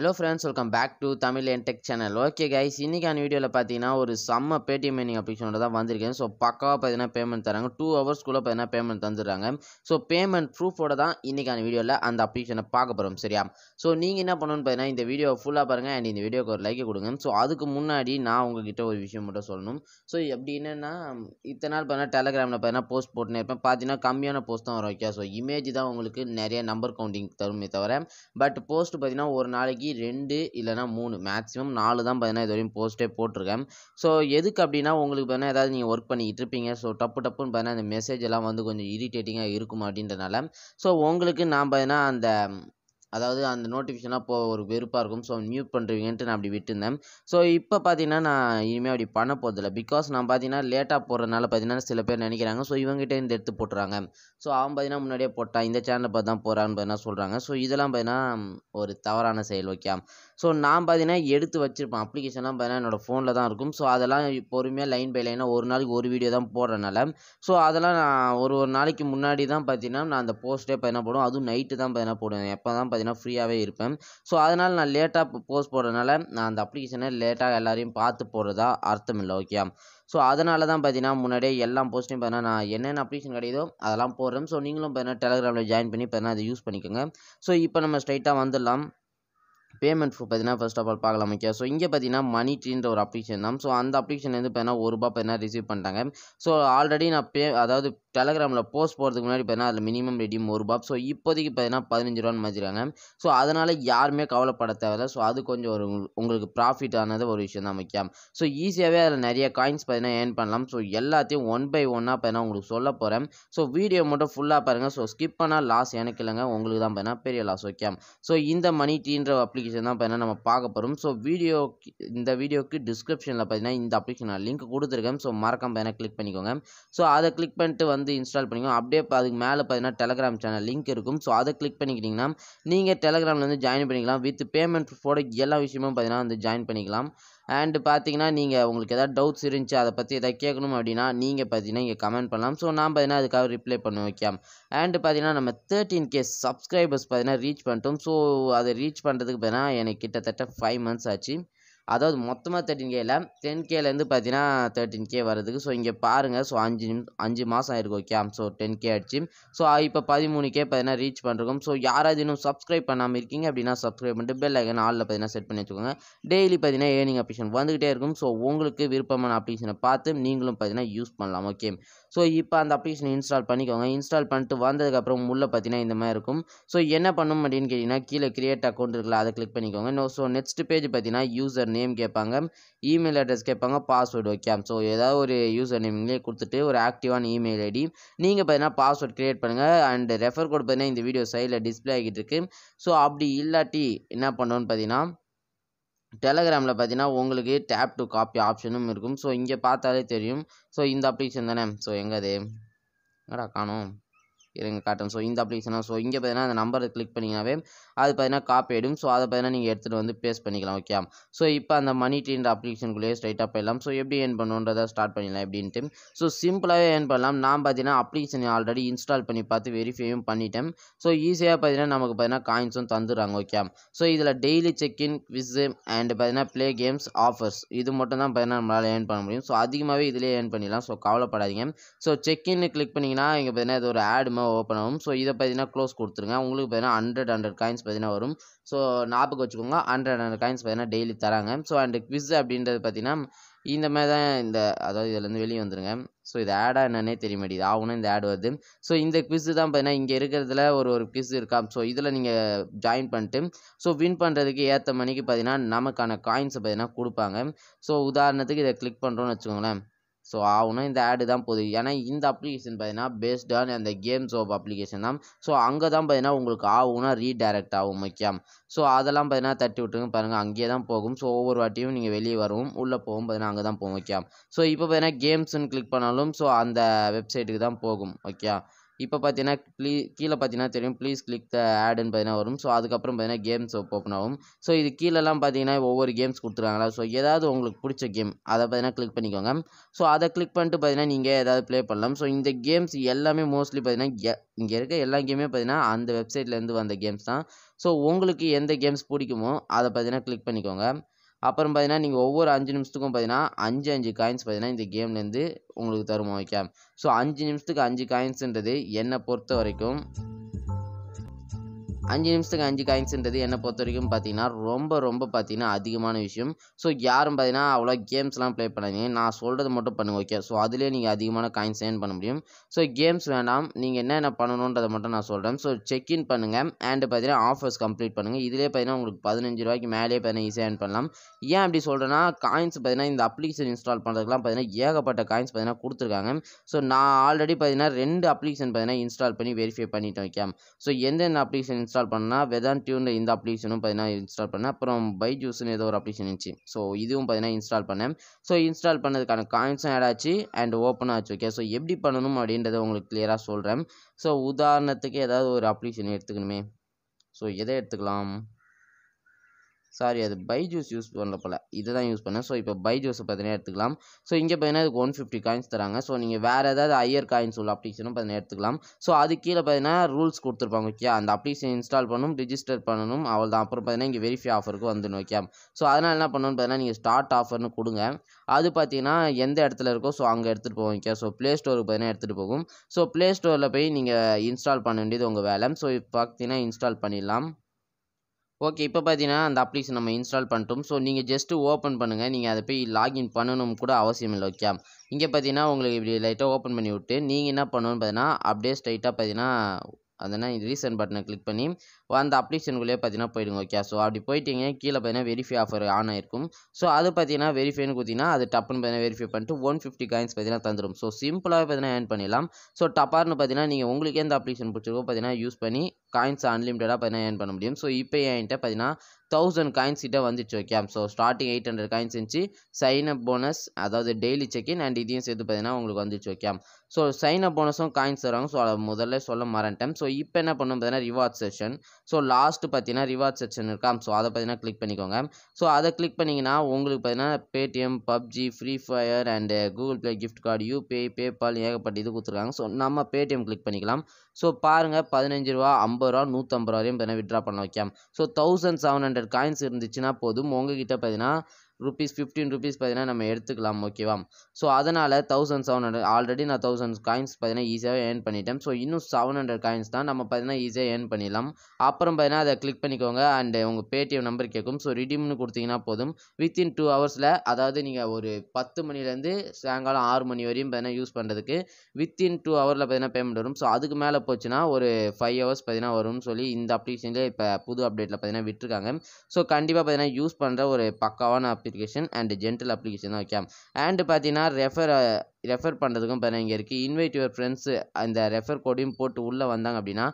hello friends welcome back to Tamil Entech channel okay guys இன்றைக்கான வீடியோவில் பார்த்தீங்கன்னா ஒரு செம்ம பேடிஎம் மைனிங் அப்ளிகேஷனோட தான் வந்திருக்கேன் ஸோ பக்காவாக பார்த்தீங்கன்னா பேமெண்ட் தராங்க டூ ஹவர்ஸ்க்குள்ளே பார்த்தீங்கன்னா பேமெண்ட் தந்துடுறாங்க ஸோ பேமெண்ட் ப்ரூஃபோட தான் இன்றைக்கான வீடியோவில் அந்த அப்ளிகேஷனை பார்க்க போகிறோம் சரியா ஸோ நீங்கள் என்ன பண்ணணும்னு பார்த்தீங்கன்னா இந்த வீடியோவை ஃபுல்லாக பாருங்கள் அண்ட் இந்த வீடியோக்கு ஒரு லைக் கொடுங்க ஸோ அதுக்கு முன்னாடி நான் உங்ககிட்ட ஒரு விஷயம் மட்டும் சொல்லணும் ஸோ எப்படி என்னென்னா இத்தனை நாள் பார்த்தீங்கன்னா டெலகிராமில் பார்த்தீங்கன்னா போஸ்ட் போட்டுனே இருப்பேன் பார்த்தீங்கன்னா கம்மியான போஸ்ட் தான் வரும் ஓகே ஸோ இமேஜ் தான் உங்களுக்கு நிறைய நம்பர் கவுண்டிங் தருமே தவிர பட் போஸ்ட் பார்த்தீங்கன்னா ஒரு நாளைக்கு நாளைக்கு ரெண்டு இல்லைனா மூணு மேக்ஸிமம் நாலு தான் பார்த்தீங்கன்னா இது வரையும் போஸ்ட்டே போட்டிருக்கேன் ஸோ எதுக்கு அப்படின்னா உங்களுக்கு பார்த்தீங்கன்னா ஏதாவது நீங்கள் ஒர்க் பண்ணிக்கிட்டு இருப்பீங்க ஸோ டப்பு டப்புன்னு பார்த்தீங்கன்னா அந்த மெசேஜ் எல்லாம் வந்து கொஞ்சம் இரிட்டேட்டிங்காக இருக்கும் அப்படின்றனால ஸோ உங்களுக்கு நான் பார்த்தீங்கன்னா அந்த அதாவது அந்த நோட்டிஃபிகேஷன்லாம் போ ஒரு வெறுப்பாக இருக்கும் ஸோ மியூட் பண்ணுறீங்கன்ட்டு நான் அப்படி விட்டுருந்தேன் ஸோ இப்போ பார்த்தீங்கன்னா நான் இனிமேல் அப்படி பண்ண போகிறதில்ல பிகாஸ் நான் பார்த்தீங்கன்னா லேட்டாக போடுறதுனால பார்த்தீங்கன்னா சில பேர் நினைக்கிறாங்க ஸோ இவங்ககிட்ட இந்த எடுத்து போட்டுறாங்க ஸோ அவன் பார்த்தீங்கன்னா முன்னாடியே போட்டான் இந்த சேனலை பார்த்து தான் போகிறான்னு பார்த்தீங்கன்னா சொல்கிறாங்க ஸோ இதெல்லாம் பார்த்தீங்கன்னா ஒரு தவறான செயல் ஓகே ஸோ நான் பார்த்தீங்கன்னா எடுத்து வச்சுருப்பேன் அப்ளிகேஷன்லாம் பார்த்தீங்கன்னா என்னோடய ஃபோனில் தான் இருக்கும் ஸோ அதெல்லாம் பொறுமையாக லைன் பை லைனாக ஒரு நாளைக்கு ஒரு வீடியோ தான் போடுறனால ஸோ அதெல்லாம் நான் ஒரு ஒரு நாளைக்கு முன்னாடி தான் பார்த்தீங்கன்னா நான் அந்த போஸ்ட்டே பார்த்தீங்கன்னா போடுவேன் அதுவும் நைட்டு தான் பார்த்தீங்கன்னா போடுவேன் எப்போ தான் பார்த்தீங்கன்னா ஃப்ரீயாகவே இருப்பேன் ஸோ அதனால் நான் லேட்டாக போஸ்ட் போடுறதுனால நான் அந்த அப்ளிகேஷனை லேட்டாக எல்லாரையும் பார்த்து போடுறதா அர்த்தம் இல்லை ஓகே ஸோ அதனால தான் பார்த்தீங்கன்னா முன்னாடியே எல்லா போஸ்ட்டையும் பார்த்தீங்கன்னா நான் என்னென்ன அப்ளிகேஷன் கிடையாதோ அதெல்லாம் போடுறேன் ஸோ நீங்களும் பார்த்தீங்கன்னா டெலகிராமில் ஜாயின் பண்ணி பார்த்தீங்கன்னா அதை யூஸ் பண்ணிக்கோங்க ஸோ இப்போ நம்ம ஸ்ட்ரைட்டாக வந்துடலாம் பேமெண்ட் பார்த்தீங்கன்னா ஃபர்ஸ்ட் ஆஃப் ஆல் பார்க்கலாம் ஓகே ஸோ இங்கே பார்த்தீங்கன்னா மணி ட்ரீன்ற ஒரு அப்ளிகேஷன் தான் ஸோ அந்த அப்ளிகேஷன்லேருந்து பார்த்தீங்கன்னா ஒரு ரூபா பார்த்தீங்கன்னா ரிசீவ் பண்ணிட்டாங்க ஸோ ஆல்ரெடி நான் பே அதாவது டெலகிராமில் போஸ்ட் போகிறதுக்கு முன்னாடி பார்த்தீங்கன்னா அதில் மினிமம் ரெடியும் ஒரு ரூபா ஸோ இப்போதைக்கு பார்த்தீங்கன்னா பதினஞ்சு ரூபான்னு மதிக்கிறாங்க ஸோ அதனால் யாருமே கவலைப்பட தேவையில்ல ஸோ அது கொஞ்சம் ஒரு உங்களுக்கு ப்ராஃபிட் ஆனது ஒரு விஷயம் தான் முக்கியம் ஸோ ஈஸியாகவே அதில் நிறைய காயின்ஸ் பார்த்தீங்கன்னா ஏர்ன் பண்ணலாம் ஸோ எல்லாத்தையும் ஒன் பை ஒன்னாக பார்த்தீங்கன்னா உங்களுக்கு சொல்ல போகிறேன் ஸோ வீடியோ மட்டும் ஃபுல்லாக பாருங்கள் ஸோ ஸ்கிப் பண்ணால் லாஸ் எனக்கு இல்லைங்க உங்களுக்கு தான் பார்த்தீங்கன்னா பெரிய லாஸ் ஓகே ஸோ இந்த மணி டீன்ற அப்ளிகேஷன் அப்ளிகேஷன் தான் பார்த்தீங்கன்னா நம்ம பார்க்க போகிறோம் ஸோ வீடியோ இந்த வீடியோக்கு டிஸ்கிரிப்ஷனில் பார்த்தீங்கன்னா இந்த அப்ளிகேஷன் நான் லிங்க் கொடுத்துருக்கேன் ஸோ மறக்காம பார்த்தீங்கன்னா கிளிக் பண்ணிக்கோங்க ஸோ அதை கிளிக் பண்ணிட்டு வந்து இன்ஸ்டால் பண்ணிக்கோங்க அப்படியே அதுக்கு மேலே பார்த்தீங்கன்னா டெலகிராம் சேனல் லிங்க் இருக்கும் ஸோ அதை கிளிக் பண்ணிக்கிட்டிங்கன்னா நீங்கள் டெலகிராமில் வந்து ஜாயின் பண்ணிக்கலாம் வித் பேமெண்ட் ஃபோட எல்லா விஷயமும் பார்த்தீங்கன்னா வந்து ஜாயின் பண்ணிக்கலாம் அண்டு பார்த்தீங்கன்னா நீங்கள் உங்களுக்கு எதாவது டவுட்ஸ் இருந்துச்சு அதை பற்றி எதாவது கேட்கணும் அப்படின்னா நீங்கள் பார்த்தீங்கன்னா இங்கே கமெண்ட் பண்ணலாம் ஸோ நான் பார்த்தீங்கன்னா அதுக்காக ரிப்ளை பண்ண வைக்கலாம் அண்ட் பார்த்தீங்கன்னா நம்ம தேர்ட்டின் கே சப்ஸ்கிரைபர்ஸ் பார்த்தீங்கன்னா ரீச் பண்ணிட்டோம் ஸோ அதை ரீச் பண்ணுறதுக்கு பார்த்தீங்கன்னா ஏன்னா எனக்கு கிட்டத்தட்ட ஃபைவ் மந்த்ஸ் ஆச்சு அதாவது மொத்தமாக தேர்ட்டின் கேயில் டென் கேலேருந்து பார்த்தீங்கன்னா தேர்ட்டின் கே வரதுக்கு ஸோ இங்கே பாருங்கள் ஸோ அஞ்சு நிமிஷம் அஞ்சு மாதம் ஆயிருக்கு ஓகே ஸோ டென் கே ஆயிடுச்சு ஸோ இப்போ பதிமூணு கே பார்த்தீங்கன்னா ரீச் பண்ணுறோம் ஸோ யாராவது இன்னும் சப்ஸ்கிரைப் பண்ணாமல் இருக்கீங்க அப்படின்னா சப்ஸ்கிரைப் பண்ணிட்டு பெல் ஐக்கன் ஆலில் பார்த்தீங்கன்னா செட் பண்ணி வச்சுக்கோங்க டெய்லி பார்த்தீங்கன்னா ஏர்னிங் அப்ளிகேஷன் வந்துகிட்டே இருக்கும் ஸோ உங்களுக்கு விருப்பமான அப்ளிகேஷனை பார்த்து நீங்களும் பார்த்தீங்கன்னா யூஸ் பண்ணலாம் ஓகே ஸோ இப்போ அந்த அப்ளிகேஷனை இன்ஸ்டால் பண்ணிக்கோங்க இன்ஸ்டால் பண்ணிட்டு வந்ததுக்கப்புறம் உள்ளே பார்த்தீங்கன்னா இந்த மாதிரி இருக்கும் ஸோ என்ன பண்ணும் அப்படின்னு கேட்டிங்கன்னா கீழே கிரியேட் அக்கௌண்ட் இருக்குல்ல அதை கிளிக் பண்ணிக்கோங்க ஸோ நெக்ஸ்ட் பேஜ் பார்த்தீங்கன்னா யூசர் நேம் கேட்பாங்க இமெயில் அட்ரஸ் கேட்பாங்க பாஸ்வேர்டு ஓகே ஸோ ஏதாவது ஒரு யூசர் நேம்லேயே கொடுத்துட்டு ஒரு ஆக்டிவான இமெயில் ஐடி நீங்கள் பார்த்தீங்கன்னா பாஸ்வேர்ட் க்ரியேட் பண்ணுங்கள் அண்ட் ரெஃபர் கோட் பார்த்தீங்கன்னா இந்த வீடியோ சைடில் டிஸ்பிளே ஆகிட்டு இருக்கு ஸோ அப்படி இல்லாட்டி என்ன பண்ணோன்னு பார்த்தீங்கன்னா டெலகிராமில் பார்த்தீங்கன்னா உங்களுக்கு டேப் டு காப்பி ஆப்ஷனும் இருக்கும் ஸோ இங்கே பார்த்தாலே தெரியும் ஸோ இந்த அப்ளிகேஷன் தானே ஸோ எங்கே அது என்னடா காணும் இருங்க காட்டும் ஸோ இந்த அப்ளிகேஷனாக ஸோ இங்கே பார்த்தீங்கன்னா அந்த நம்பரை கிளிக் பண்ணிங்கனாவே அது பார்த்தீங்கன்னா காப்பி ஆகிடும் ஸோ அதை பார்த்தீங்கன்னா நீங்கள் எடுத்துகிட்டு வந்து பேஸ்ட் பண்ணிக்கலாம் ஓகே ஸோ இப்போ அந்த மணி ட்ரீன்ற அப்ளிகேஷனுக்குள்ளேயே ஸ்ட்ரைட்டாக போயிடலாம் ஸோ எப்படி ஏர்ன் பண்ணுன்றதை ஸ்டார்ட் பண்ணிடலாம் எப்படின்ட்டு ஸோ சிம்பிளாகவே ஏர்ன் பண்ணலாம் நான் பார்த்தீங்கன்னா அப்ளிகேஷன் ஆல்ரெடி இன்ஸ்டால் பண்ணி பார்த்து வெரிஃபையும் பண்ணிட்டேன் ஸோ ஈஸியாக பார்த்தீங்கன்னா நமக்கு பார்த்தீங்கன்னா காயின்ஸும் தந்துடுறாங்க ஓகே ஸோ இதில் டெய்லி செக்இன் விஸ் அண்ட் பார்த்தீங்கன்னா ப்ளே கேம்ஸ் ஆஃபர்ஸ் இது மட்டும் தான் பார்த்தீங்கன்னா நம்மளால் ஏர்ன் பண்ண முடியும் ஸோ அதிகமாகவே இதிலே ஏன் பண்ணிடலாம் ஸோ கவலைப்படாதீங்க ஸோ செக்இன்னு கிளிக் பண்ணிங்கன்னா இங்கே பார்த்தீங்கன்னா இது ஒரு ஆடுமா ஓப்பன் ஆகும் ஸோ இதை பார்த்தீங்கன்னா க்ளோஸ் கொடுத்துருங்க உங்களுக்கு பார்த்தீங்கன்னா ஹண்ட்ரட் ஹண்ட்ரட் காயின்ஸ் பார்த்தீங்கன்னா வரும் ஸோ ஞாபகம் வச்சுக்கோங்க ஹண்ட்ரட் ஹண்ட்ரட் காயின்ஸ் பார்த்தீங்கன்னா டெய்லி தராங்க ஸோ அண்ட் குவிஸ் அப்படின்றது பார்த்தீங்கன்னா இந்த மாதிரி தான் இந்த அதாவது இதுலேருந்து வெளியே வந்துருங்க ஸோ இது ஆடாக என்னன்னே தெரிய மாட்டேது ஆகணும் இந்த ஆட் வருது ஸோ இந்த குவிஸு தான் பார்த்தீங்கன்னா இங்கே இருக்கிறதுல ஒரு ஒரு குவிஸ் இருக்கா ஸோ இதில் நீங்கள் ஜாயின் பண்ணிட்டு ஸோ வின் பண்ணுறதுக்கு ஏற்ற மணிக்கு பார்த்தீங்கன்னா நமக்கான காயின்ஸை பார்த்தீங்கன்னா கொடுப்பாங்க ஸோ உதாரணத்துக்கு இதை கிளிக் பண்ணுறோன்னு வச்சுக்கோங்களேன் ஸோ ஆகணும் இந்த ஆடு தான் போகுது ஏன்னா இந்த அப்ளிகேஷன் பார்த்தீங்கன்னா பேஸ்ட் ஆன் அந்த கேம்ஸ் ஆஃப் அப்ளிகேஷன் தான் ஸோ அங்கே தான் பார்த்தீங்கன்னா உங்களுக்கு ஆகும்னா ரீடைரக்ட் ஆகும் முக்கியம் ஸோ அதெல்லாம் பார்த்தீங்கன்னா தட்டி விட்டுருங்க பாருங்கள் அங்கேயே தான் போகும் ஸோ ஒவ்வொரு வாட்டியும் நீங்கள் வெளியே வரும் உள்ளே போகும் பார்த்தீங்கன்னா அங்கே தான் போகும் முக்கியம் ஸோ இப்போ பார்த்தீங்கன்னா கேம்ஸ்னு கிளிக் பண்ணாலும் ஸோ அந்த வெப்சைட்டுக்கு தான் போகும் ஓகே இப்போ பார்த்தீங்கன்னா ப்ளீ கீழே பார்த்தீங்கன்னா தெரியும் ப்ளீஸ் கிளிக் த ஆடுன்னு பார்த்தீங்கன்னா வரும் ஸோ அதுக்கப்புறம் பார்த்தீங்கன்னா கேம்ஸ் ஓப்பன் ஆகும் ஸோ இது கீழெல்லாம் பார்த்தீங்கன்னா ஒவ்வொரு கேம்ஸ் கொடுத்துருக்காங்களா ஸோ ஏதாவது உங்களுக்கு பிடிச்ச கேம் அதை பார்த்தீங்கன்னா கிளிக் பண்ணிக்கோங்க ஸோ அதை கிளிக் பண்ணிட்டு பார்த்தீங்கன்னா நீங்கள் ஏதாவது ப்ளே பண்ணலாம் ஸோ இந்த கேம்ஸ் எல்லாமே மோஸ்ட்லி பார்த்தீங்கன்னா இங்கே இருக்க எல்லா கேமே பார்த்தீங்கன்னா அந்த வெப்சைட்லேருந்து வந்த கேம்ஸ் தான் ஸோ உங்களுக்கு எந்த கேம்ஸ் பிடிக்குமோ அதை பார்த்தீங்கன்னா கிளிக் பண்ணிக்கோங்க அப்புறம் பார்த்தீங்கன்னா நீங்கள் ஒவ்வொரு அஞ்சு நிமிஷத்துக்கும் பார்த்தீங்கன்னா அஞ்சு அஞ்சு காயின்ஸ் பார்த்தீங்கன்னா இந்த கேம்லேருந்து உங்களுக்கு தருமா ஓகே ஸோ அஞ்சு நிமிஷத்துக்கு அஞ்சு காயின்ஸுன்றது என்னை பொறுத்த வரைக்கும் அஞ்சு நிமிஷத்துக்கு அஞ்சு காயின்ஸுன்றது என்னை பொறுத்த வரைக்கும் பார்த்தீங்கன்னா ரொம்ப ரொம்ப பார்த்தீங்கன்னா அதிகமான விஷயம் ஸோ யாரும் பார்த்தீங்கன்னா அவ்வளோ கேம்ஸ்லாம் ப்ளே பண்ணாதீங்க நான் சொல்கிறது மட்டும் பண்ணுங்கள் ஓகே ஸோ அதிலே நீங்கள் அதிகமான காயின்ஸ் ஏர்ன் பண்ண முடியும் ஸோ கேம்ஸ் வேண்டாம் நீங்கள் என்னென்ன பண்ணணுன்றதை மட்டும் நான் சொல்கிறேன் ஸோ செக்இன் பண்ணுங்கள் அண்டு பார்த்தீங்கன்னா ஆஃபர்ஸ் கம்ப்ளீட் பண்ணுங்கள் இதிலே பார்த்தீங்கன்னா உங்களுக்கு பதினஞ்சு ரூபாய்க்கு மேலேயே பார்த்தீங்கன்னா ஈஸியாக ஏர்ன் பண்ணலாம் ஏன் அப்படி சொல்கிறேன்னா காயின்ஸ் பார்த்தீங்கன்னா இந்த அப்ளிகேஷன் இன்ஸ்டால் பண்ணுறதுக்குலாம் பார்த்தீங்கன்னா ஏகப்பட்ட காயின்ஸ் பார்த்தீங்கன்னா கொடுத்துருக்காங்க ஸோ நான் ஆல்ரெடி பார்த்தீங்கன்னா ரெண்டு அப்ளிகேஷன் பார்த்தீங்கன்னா இன்ஸ்டால் பண்ணி வெரிஃபை பண்ணிட்டு வைக்கேன் ஸோ எந்தெந்த அப்ளிகேஷன் இன்ஸ்டால் இன்ஸ்டால் பண்ணால் வெதான் டியூன் இந்த அப்ளிகேஷனும் பார்த்தீங்கன்னா இன்ஸ்டால் பண்ணேன் அப்புறம் பைஜூஸ்னு ஏதோ ஒரு அப்ளிகேஷன் இருந்துச்சு ஸோ இதுவும் பார்த்தீங்கன்னா இன்ஸ்டால் பண்ணேன் ஸோ இன்ஸ்டால் பண்ணதுக்கான காயின்ஸும் ஆட் ஆச்சு அண்ட் ஓப்பன் ஆச்சு ஓகே ஸோ எப்படி பண்ணணும் அப்படின்றத உங்களுக்கு கிளியராக சொல்கிறேன் ஸோ உதாரணத்துக்கு ஏதாவது ஒரு அப்ளிகேஷன் எடுத்துக்கணுமே ஸோ எதை எடுத்துக்கலாம் சாரி அது பைஜூஸ் யூஸ் பண்ணல போல் இதை தான் யூஸ் பண்ணேன் ஸோ இப்போ பைஜூஸை பார்த்தீங்கன்னா எடுத்துக்கலாம் ஸோ இங்கே பார்த்தீங்கன்னா அதுக்கு ஒன் ஃபிஃப்டி காயின்ஸ் தராங்க ஸோ நீங்கள் வேறு ஏதாவது ஹையர் காயின்ஸ் உள்ள அப்ளிகேஷனும் பார்த்தீங்கன்னா எடுத்துக்கலாம் ஸோ அது கீழே பார்த்தீங்கன்னா ரூல்ஸ் கொடுத்துருப்பாங்க ஓகே அந்த அப்ளிகேஷன் இன்ஸ்டால் பண்ணணும் ரிஜிஸ்டர் பண்ணணும் அவள் தான் அப்புறம் பார்த்தீங்கன்னா இங்கே வெரிஃபை ஆஃபருக்கு வந்துடும் ஓகே ஸோ அதனால் என்ன பண்ணணும்னு பார்த்தீங்கன்னா நீங்கள் ஸ்டார்ட் ஆஃபர்னு கொடுங்க அது பார்த்தீங்கன்னா எந்த இடத்துல இருக்கோ ஸோ அங்கே எடுத்துகிட்டு போவோம் ஓகே ஸோ ப்ளே ஸ்டோருக்கு பார்த்தீங்கன்னா எடுத்துகிட்டு போகும் ஸோ ப்ளே ஸ்டோரில் போய் நீங்கள் இன்ஸ்டால் பண்ண வேண்டியது உங்கள் வேலை ஸோ இப்போ பார்த்தீங்கன்னா இன்ஸ்டால் பண்ணிடலாம் ஓகே இப்போ பார்த்தீங்கன்னா அந்த அப்ளிகேஷன் நம்ம இன்ஸ்டால் பண்ணிட்டோம் ஸோ நீங்கள் ஜஸ்ட்டு ஓப்பன் பண்ணுங்கள் நீங்கள் அதை போய் லாகின் பண்ணணும் கூட அவசியம் இல்லை ஓகே இங்கே பார்த்தீங்கன்னா உங்களுக்கு இப்படி லைட்டாக ஓப்பன் பண்ணி விட்டு நீங்கள் என்ன பண்ணணும்னு பார்த்தீங்கன்னா அப்படியே ஸ்ட்ரைட்டாக பார்த்தீங்கன்னா அதனால் ரீசன் பட்டனை கிளிக் பண்ணி அந்த அப்ளிகேஷனுக்குள்ளேயே பார்த்தீங்கன்னா போயிடுங்க ஓகே ஸோ அப்படி போயிட்டீங்க கீழே பார்த்தீங்கன்னா வெரிஃபை ஆஃபர் ஆன் ஆயிருக்கும் ஸோ அது பார்த்தீங்கன்னா வெரிஃபைன்னு கொடுத்தீங்கன்னா அது டப்புன்னு பார்த்தீங்கன்னா வெரிஃபை பண்ணிட்டு ஒன் ஃபிஃப்டி காயின்ஸ் பார்த்தீங்கன்னா தந்துடும் ஸோ சிம்பிளாக பார்த்தீங்கன்னா ஏன் பண்ணிடலாம் ஸோ டப்பார்னு பார்த்தீங்கன்னா நீங்கள் உங்களுக்கு எந்த அப்ளிகேஷன் பிடிச்சிருக்கோ பார்த்தீங்கன்னா யூஸ் பண்ணி காயின்ஸ் அன்லிமிட்டடாக பார்த்தீங்கன்னா ஏன் பண்ண முடியும் ஸோ இப்போ என்கிட்ட பார்த்தீங்கன்னா தௌசண்ட் காயின்ஸ் கிட்ட வந்துச்சு okay so starting eight hundred coins இருந்துச்சு சைன் அப் போனஸ் அதாவது டெய்லி செக்இன் அண்ட் இதையும் சேர்த்து பார்த்தீங்கன்னா உங்களுக்கு வந்துச்சு ஓகே ஸோ சைன் அப் போனஸும் காயின்ஸ் தருவாங்க ஸோ அதை முதல்ல சொல்ல டைம் ஸோ இப்போ என்ன பண்ணணும் பார்த்தீங்கன்னா ரிவார்ட் செஷன் ஸோ லாஸ்ட்டு பார்த்தீங்கன்னா ரிவார்ட் செக்ஷன் இருக்காம் ஸோ அதை பார்த்தீங்கன்னா கிளிக் பண்ணிக்கோங்க ஸோ அதை கிளிக் பண்ணிங்கன்னா உங்களுக்கு பார்த்தீங்கன்னா Paytm PUBG free fire and Google play gift card UPI PayPal ஏகப்பட்ட இது கொடுத்துருக்காங்க ஸோ நம்ம பேடிஎம் கிளிக் பண்ணிக்கலாம் ஸோ பாருங்கள் பதினஞ்சு ரூபா ஐம்பது ரூபா நூற்றம்பது ரூபாயும் பார்த்தீங்கன்னா விட்ரா பண்ண வைக்கலாம் so thousand seven hundred coins இருந்துச்சுன்னா போதும் உங்ககிட்ட பார்த்தீங்கன்னா ருபீஸ் ஃபிஃப்டீன் ருபீஸ் பார்த்தீங்கன்னா நம்ம எடுத்துக்கலாம் ஓகேவா ஸோ அதனால் தௌசண்ட் செவன் ஹண்ட்ரட் ஆல்ரெடி நான் தௌசண்ட் காயின்ஸ் பார்த்தீங்கன்னா ஈஸியாக ஏர்ன் பண்ணிட்டேன் ஸோ இன்னும் செவன் ஹண்ட்ரட் காயின்ஸ் தான் நம்ம பார்த்தீங்கன்னா ஈஸியாக ஏர்ன் பண்ணிடலாம் அப்புறம் பார்த்தீங்கன்னா அதை கிளிக் பண்ணிக்கோங்க அண்ட் உங்கள் பேடிஎம் நம்பர் கேட்கும் ஸோ ரிடீம்னு கொடுத்தீங்கன்னா போதும் வித்தின் டூ ஹவர்ஸில் அதாவது நீங்கள் ஒரு பத்து மணிலேருந்து சாயங்காலம் ஆறு மணி வரையும் பார்த்தீங்கன்னா யூஸ் பண்ணுறதுக்கு வித்தின் டூ ஹவரில் பார்த்தீங்கன்னா பேமெண்ட் வரும் ஸோ அதுக்கு மேலே போச்சுன்னா ஒரு ஃபைவ் ஹவர்ஸ் பார்த்தீங்கன்னா வரும்னு சொல்லி இந்த அப்ளிகேஷன்லேயே இப்போ புது அப்டேட்டில் பார்த்தீங்கன்னா விட்டுருக்காங்க ஸோ கண்டிப்பாக பார்த்தீங்கன்னா யூஸ் பண்ணுற ஒரு பக்காவான application and general application okay and பார்த்தீங்கன்னா ரெஃபர் ரெஃபர் பண்ணுறதுக்கும் பார்த்தீங்கன்னா இங்கே இருக்குது இன்வைட் யுவர் ஃப்ரெண்ட்ஸ் அந்த ரெஃபர் கோடையும் போட்டு உள்ளே வந்தாங்க அப்படின்னா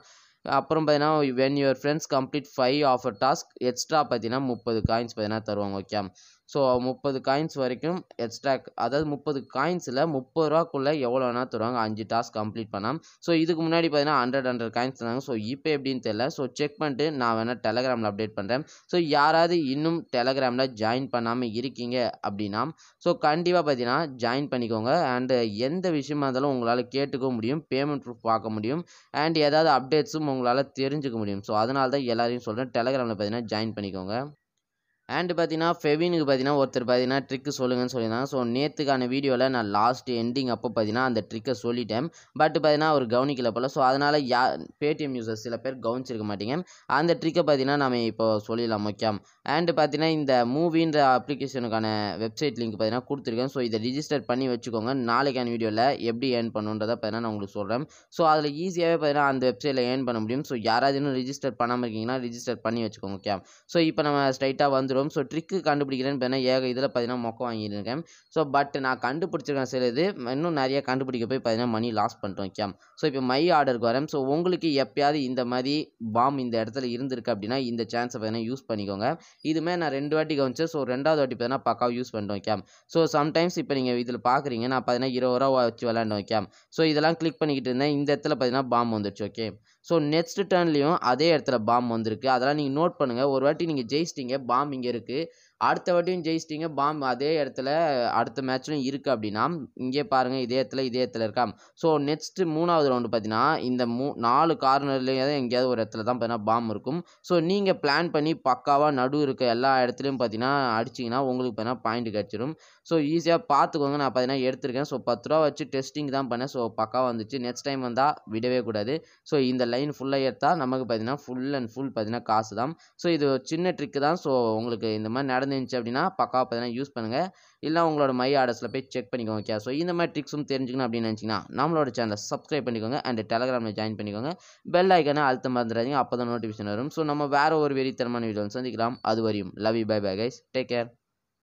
அப்புறம் பார்த்தீங்கன்னா when your friends complete five offer task extra பார்த்தீங்கன்னா முப்பது காயின்ஸ் பார்த்தீங்கன்னா தருவாங்க ஓகே ஸோ முப்பது காயின்ஸ் வரைக்கும் எக்ஸ்ட்ரா அதாவது முப்பது காயின்ஸில் முப்பது ரூபாக்குள்ளே எவ்வளோ வேணால் தருவாங்க அஞ்சு டாஸ்க் கம்ப்ளீட் பண்ணால் ஸோ இதுக்கு முன்னாடி பார்த்தீங்கன்னா ஹண்ட்ரட் ஹண்ட்ரட் காயின்ஸ் தராங்க ஸோ இப்போ எப்படின்னு தெரியல ஸோ செக் பண்ணிட்டு நான் வேணால் டெலகிராமில் அப்டேட் பண்ணுறேன் ஸோ யாராவது இன்னும் டெலகிராமில் ஜாயின் பண்ணாமல் இருக்கீங்க அப்படின்னா ஸோ கண்டிப்பாக பார்த்தீங்கன்னா ஜாயின் பண்ணிக்கோங்க அண்டு எந்த விஷயமா இருந்தாலும் உங்களால் கேட்டுக்க முடியும் பேமெண்ட் ப்ரூஃப் பார்க்க முடியும் அண்ட் ஏதாவது அப்டேட்ஸும் உங்களால் தெரிஞ்சுக்க முடியும் ஸோ அதனால தான் எல்லாரையும் சொல்கிறேன் டெலகிராமில் பார்த்தீங்கன்னா ஜாயின் பண்ணிக்கோங்க அண்டு பார்த்தீங்கன்னா ஃபெவினுக்கு பார்த்தீங்கன்னா ஒருத்தர் பார்த்தீங்கன்னா ட்ரிக்கு சொல்லுங்கன்னு சொல்லியிருந்தாங்க ஸோ நேற்றுக்கான வீடியோவில் நான் லாஸ்ட் எண்டிங் அப்போ பார்த்தீங்கன்னா அந்த ட்ரிக்கை சொல்லிட்டேன் பட் பார்த்தீங்கன்னா அவர் கவனிக்கல போல் ஸோ அதனால் யா பேடிஎம் யூசர்ஸ் சில பேர் கவனிச்சிருக்க மாட்டீங்க அந்த ட்ரிக்கை பார்த்தீங்கன்னா நம்ம இப்போ சொல்லிடலாம் முக்கியம் அண்டு பார்த்தீங்கன்னா இந்த மூவின்ற அப்ளிகேஷனுக்கான வெப்சைட் லிங்க் பார்த்தீங்கன்னா கொடுத்துருக்கேன் ஸோ இதை ரிஜிஸ்டர் பண்ணி வச்சுக்கோங்க நாளைக்கான வீடியோவில் எப்படி ஏர்ன் பண்ணுன்றதை பார்த்தீங்கன்னா நான் உங்களுக்கு சொல்கிறேன் ஸோ அதில் ஈஸியாகவே பார்த்தீங்கன்னா அந்த வெப்சைட்டில் ஏர்ன் பண்ண முடியும் ஸோ யாராவது இன்னும் ரிஜிஸ்டர் பண்ணாமல் இருக்கீங்கன்னா ரிஜிஸ்டர் பண்ணி வச்சுக்கோங்க முக்கியம் ஸோ இப்போ நம்ம ஸ்ட்ரைட்டாக வந்து வந்துடும் ஸோ ட்ரிக்கு கண்டுபிடிக்கிறேன்னு பார்த்தீங்கன்னா ஏக இதில் பார்த்தீங்கன்னா மொக்கம் வாங்கியிருக்கேன் ஸோ பட் நான் கண்டுபிடிச்சிருக்கேன் சில இது இன்னும் நிறைய கண்டுபிடிக்க போய் பார்த்தீங்கன்னா மணி லாஸ் பண்ணுறோம் ஓகே ஸோ இப்போ மை ஆர்டருக்கு வரேன் ஸோ உங்களுக்கு எப்பயாவது இந்த மாதிரி பாம் இந்த இடத்துல இருந்திருக்கு அப்படின்னா இந்த சான்ஸை பார்த்தீங்கன்னா யூஸ் பண்ணிக்கோங்க இதுமே நான் ரெண்டு வாட்டி கவனிச்சேன் ஸோ ரெண்டாவது வாட்டி பார்த்தீங்கன்னா பக்காவாக யூஸ் பண்ணுறோம் ஓகே ஸோ சம்டைம்ஸ் இப்போ நீங்கள் இதில் பார்க்குறீங்க நான் பார்த்தீங்கன்னா இருபது ரூபா வச்சு விளாண்டோம் ஓகே ஸோ இதெல்லாம் கிளிக் பண்ணிக்கிட்டு இருந்தேன் இந்த இடத்துல பார்த்தீங்கன்னா பாம் வந்துடுச்சு ஓகே ஸோ நெக்ஸ்ட் டேர்ன்லேயும் அதே இடத்துல பாம் வந்திருக்கு அதெல்லாம் நீங்கள் நோட் பண்ணுங்கள் ஒரு வாட்டி நீங்கள் ஜெயிச்சிட்டிங்க பாம் இங்கே இருக்குது அடுத்த வாட்டியும் ஜெயிச்சிட்டிங்க பாம்பு அதே இடத்துல அடுத்த மேட்ச்லையும் இருக்குது அப்படின்னா இங்கே பாருங்கள் இதே இடத்துல இதே இடத்துல இருக்கா ஸோ நெக்ஸ்ட்டு மூணாவது ரவுண்டு பார்த்தீங்கன்னா இந்த மூ நாலு கார்னர்லேயாவது எங்கேயாவது ஒரு இடத்துல தான் பார்த்தீங்கன்னா பாம்பு இருக்கும் ஸோ நீங்கள் பிளான் பண்ணி பக்காவாக நடு இருக்க எல்லா இடத்துலையும் பார்த்தீங்கன்னா அடிச்சிங்கன்னா உங்களுக்கு பார்த்தீங்கன்னா பாயிண்ட் கிடச்சிடும் ஸோ ஈஸியாக பார்த்துக்கோங்க நான் பார்த்தீங்கன்னா எடுத்திருக்கேன் ஸோ பத்து ரூபா வச்சு டெஸ்டிங் தான் பண்ணேன் ஸோ பக்காவாக வந்துச்சு நெக்ஸ்ட் டைம் வந்தால் விடவே கூடாது ஸோ இந்த லைன் ஃபுல்லாக எடுத்தால் நமக்கு பார்த்தீங்கன்னா ஃபுல் அண்ட் ஃபுல் பார்த்தீங்கன்னா காசு தான் ஸோ இது சின்ன ட்ரிக்கு தான் ஸோ உங்களுக்கு இந்த மாதிரி நடந்து இருந்துச்சு அப்படின்னா பக்காவாக பார்த்தீங்கன்னா யூஸ் பண்ணுங்கள் இல்லை உங்களோட மை ஆர்டர்ஸில் போய் செக் பண்ணிக்கோங்க ஓகே ஸோ இந்த மாதிரி ட்ரிக்ஸும் தெரிஞ்சுக்கணும் அப்படின்னு நினச்சிங்கன்னா நம்மளோட சேனல் சப்ஸ்கிரைப் பண்ணிக்கோங்க அண்ட் டெலகிராமில் ஜாயின் பண்ணிக்கோங்க பெல் ஐக்கனை அழுத்த மறந்துடாதீங்க அப்போ தான் நோட்டிஃபிகேஷன் வரும் ஸோ நம்ம வேறு ஒரு வெறித்தனமான வீடியோ சந்திக்கலாம் அது வரையும் love you bye bye guys take care